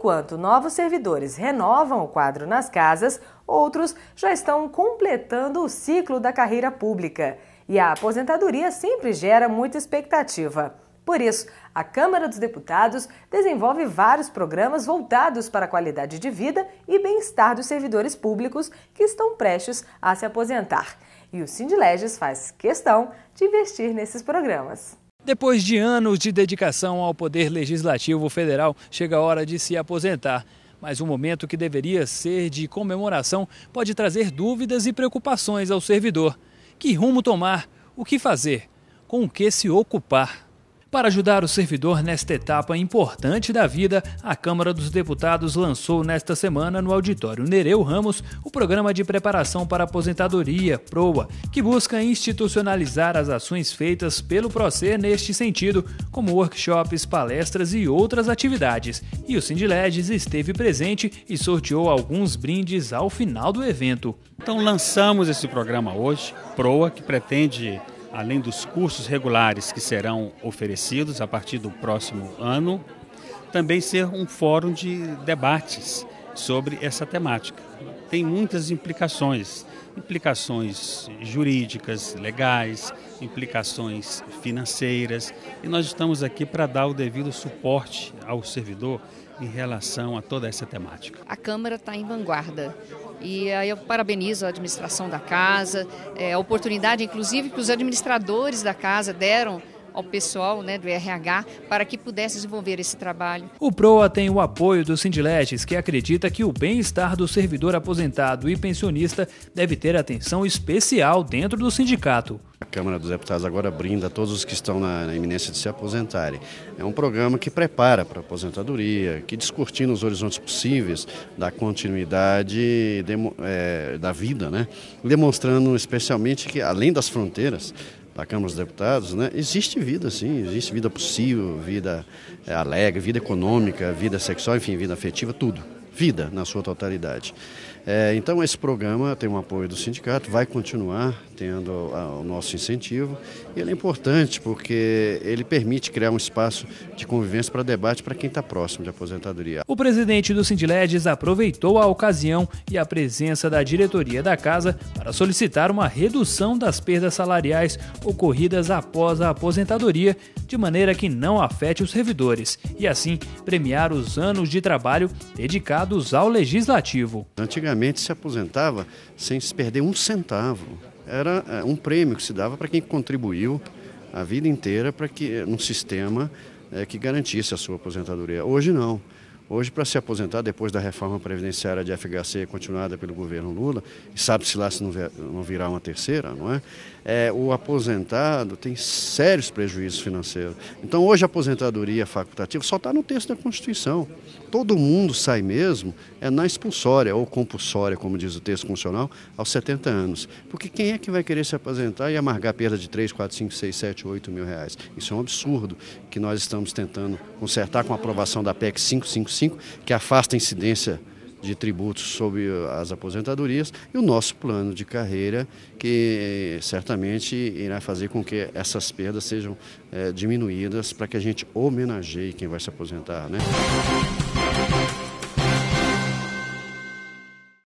Enquanto novos servidores renovam o quadro nas casas, outros já estão completando o ciclo da carreira pública. E a aposentadoria sempre gera muita expectativa. Por isso, a Câmara dos Deputados desenvolve vários programas voltados para a qualidade de vida e bem-estar dos servidores públicos que estão prestes a se aposentar. E o Sindileges faz questão de investir nesses programas. Depois de anos de dedicação ao Poder Legislativo Federal, chega a hora de se aposentar. Mas um momento que deveria ser de comemoração pode trazer dúvidas e preocupações ao servidor. Que rumo tomar? O que fazer? Com o que se ocupar? Para ajudar o servidor nesta etapa importante da vida, a Câmara dos Deputados lançou nesta semana no auditório Nereu Ramos o programa de preparação para aposentadoria, PROA, que busca institucionalizar as ações feitas pelo Procer neste sentido, como workshops, palestras e outras atividades. E o Sindileges esteve presente e sorteou alguns brindes ao final do evento. Então lançamos esse programa hoje, PROA, que pretende além dos cursos regulares que serão oferecidos a partir do próximo ano, também ser um fórum de debates sobre essa temática. Tem muitas implicações, implicações jurídicas, legais, implicações financeiras, e nós estamos aqui para dar o devido suporte ao servidor em relação a toda essa temática. A Câmara está em vanguarda e aí eu parabenizo a administração da casa, é, a oportunidade, inclusive, que os administradores da casa deram ao pessoal né, do RH para que pudesse desenvolver esse trabalho. O PROA tem o apoio do Sindiletes, que acredita que o bem-estar do servidor aposentado e pensionista deve ter atenção especial dentro do sindicato. A Câmara dos Deputados agora brinda a todos os que estão na, na iminência de se aposentarem. É um programa que prepara para a aposentadoria, que descortina os horizontes possíveis da continuidade de, é, da vida, né? demonstrando especialmente que, além das fronteiras, da Câmara dos Deputados, né? existe vida, sim, existe vida possível, vida eh, alegre, vida econômica, vida sexual, enfim, vida afetiva, tudo. Vida na sua totalidade. É, então, esse programa tem o um apoio do sindicato, vai continuar, tendo ah, o nosso incentivo. Ele é importante porque ele permite criar um espaço de convivência para debate para quem está próximo de aposentadoria. O presidente do Sindiledes aproveitou a ocasião e a presença da diretoria da casa para solicitar uma redução das perdas salariais ocorridas após a aposentadoria, de maneira que não afete os servidores e assim premiar os anos de trabalho dedicados ao legislativo. Antigamente se aposentava sem se perder um centavo era é, um prêmio que se dava para quem contribuiu a vida inteira para que num sistema é, que garantisse a sua aposentadoria. Hoje não. Hoje, para se aposentar depois da reforma previdenciária de FHC continuada pelo governo Lula, e sabe-se lá se não virá uma terceira, não é? é? O aposentado tem sérios prejuízos financeiros. Então, hoje, a aposentadoria facultativa só está no texto da Constituição. Todo mundo sai mesmo é na expulsória ou compulsória, como diz o texto constitucional, aos 70 anos. Porque quem é que vai querer se aposentar e amargar perda de 3, 4, 5, 6, 7, 8 mil reais? Isso é um absurdo que nós estamos tentando consertar com a aprovação da PEC 555 que afasta a incidência de tributos sobre eh, as aposentadorias e o nosso plano de carreira, que eh, certamente irá fazer com que essas perdas sejam é, diminuídas para que a gente homenageie quem vai se aposentar. Né?